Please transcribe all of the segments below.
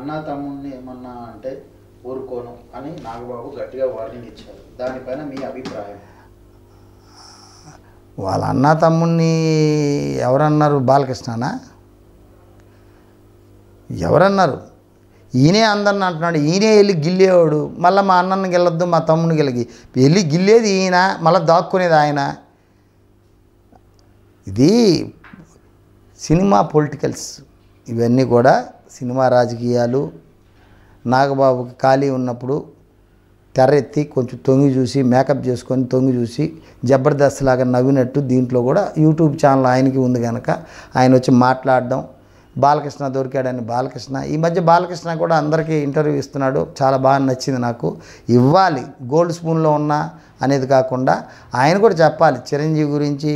అన్న తమ్ముడిని ఏమన్నా అంటే ఊరుకోను అని నాగబాబు గట్టిగా వార్నింగ్ ఇచ్చారు దానిపైన మీ అభిప్రాయం వాళ్ళ అన్న తమ్ముడిని ఎవరన్నారు బాలకృష్ణనా ఎవరన్నారు ఈయనే అందరిని అంటున్నాడు ఈయనే వెళ్ళి గిల్లేవాడు మళ్ళీ మా అన్నను గెలొద్దు మా తమ్ముడిని గెలిగి వెళ్ళి గిల్లేది ఈయన మళ్ళీ దాక్కునేది ఆయన ఇది సినిమా పొలిటికల్స్ ఇవన్నీ కూడా సినిమా రాజకీయాలు నాగబాబుకి ఖాళీ ఉన్నప్పుడు ఎత్తి కొంచెం తొంగి చూసి మేకప్ చేసుకొని తొంగి చూసి జబర్దస్త్ లాగా నవ్వినట్టు దీంట్లో కూడా యూట్యూబ్ ఛానల్ ఆయనకి ఉంది కనుక ఆయన వచ్చి మాట్లాడడం బాలకృష్ణ దొరికాడని బాలకృష్ణ ఈ మధ్య బాలకృష్ణ కూడా అందరికీ ఇంటర్వ్యూ ఇస్తున్నాడు చాలా బాగా నచ్చింది నాకు ఇవ్వాలి గోల్డ్ స్పూన్లో ఉన్నా అనేది కాకుండా ఆయన కూడా చెప్పాలి చిరంజీవి గురించి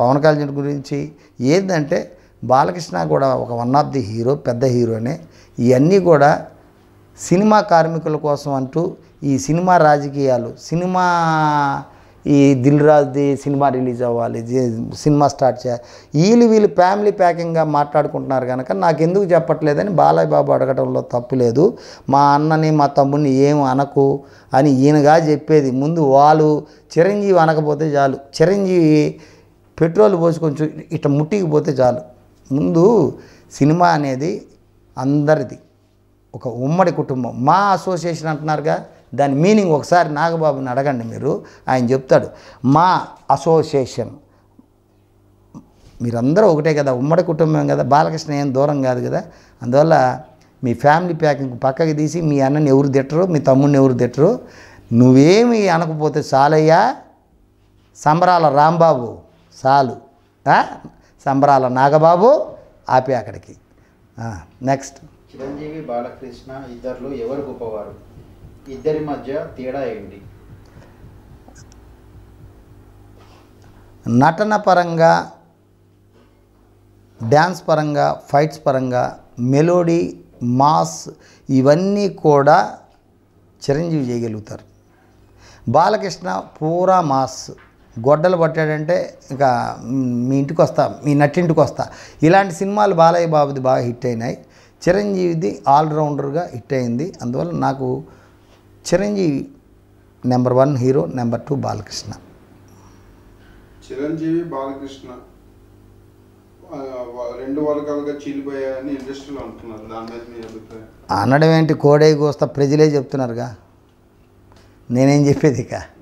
పవన్ కళ్యాణ్ గురించి ఏంటంటే బాలకృష్ణ కూడా ఒక వన్ ఆఫ్ ది హీరో పెద్ద హీరోనే ఇవన్నీ కూడా సినిమా కార్మికుల కోసం అంటూ ఈ సినిమా రాజకీయాలు సినిమా ఈ దిల్ దిల్రాజ్ది సినిమా రిలీజ్ అవ్వాలి సినిమా స్టార్ట్ చేయాలి వీళ్ళు వీళ్ళు ఫ్యామిలీ ప్యాకింగ్గా మాట్లాడుకుంటున్నారు కనుక నాకు ఎందుకు చెప్పట్లేదని బాలయ్య బాబు అడగడంలో తప్పు లేదు మా అన్నని మా తమ్ముడిని ఏం అనకు అని ఈయనగా చెప్పేది ముందు వాళ్ళు చిరంజీవి అనకపోతే చాలు చిరంజీవి పెట్రోల్ పోసి కొంచెం ఇట్లా ముట్టికి పోతే చాలు ముందు సినిమా అనేది అందరిది ఒక ఉమ్మడి కుటుంబం మా అసోసియేషన్ అంటున్నారుగా దాని మీనింగ్ ఒకసారి నాగబాబుని అడగండి మీరు ఆయన చెప్తాడు మా అసోసియేషన్ మీరందరూ ఒకటే కదా ఉమ్మడి కుటుంబం కదా బాలకృష్ణ ఏం దూరం కాదు కదా అందువల్ల మీ ఫ్యామిలీ ప్యాకింగ్ పక్కకి తీసి మీ అన్నని ఎవరు తిట్టరు మీ తమ్ముడిని ఎవరు తిట్టరు నువ్వేమి అనకపోతే చాలయ్యా సంబరాల రాంబాబు చాలు సంబరాల నాగబాబు ఆపి అక్కడికి నెక్స్ట్ చిరంజీవి బాలకృష్ణ ఇద్దరు ఎవరు గొప్పవారు ఇద్దరి మధ్య తేడా ఏంటి నటన పరంగా డ్యాన్స్ పరంగా ఫైట్స్ పరంగా మెలోడీ మాస్ ఇవన్నీ కూడా చిరంజీవి చేయగలుగుతారు బాలకృష్ణ పూరా మాస్ గొడ్డలు పట్టాడంటే ఇంకా మీ ఇంటికి వస్తా మీ నట్టింటికి వస్తా ఇలాంటి సినిమాలు బాలయ్య బాబుది బాగా హిట్ అయినాయి చిరంజీవిది ఆల్రౌండర్గా హిట్ అయింది అందువల్ల నాకు Chiranjeevi number one hero number two Balakrishna Chiranjeevi Balakrishna రెండు వర్గాలుగా చీలిపోయాయని ఇండస్ట్రీలో అంటున్నారు దాని మీద మీ అభిప్రాయం అనడం ఏంటి కోడే కోస్తా ప్రజలే చెప్తున్నారుగా నేనేం చెప్పేది ఇక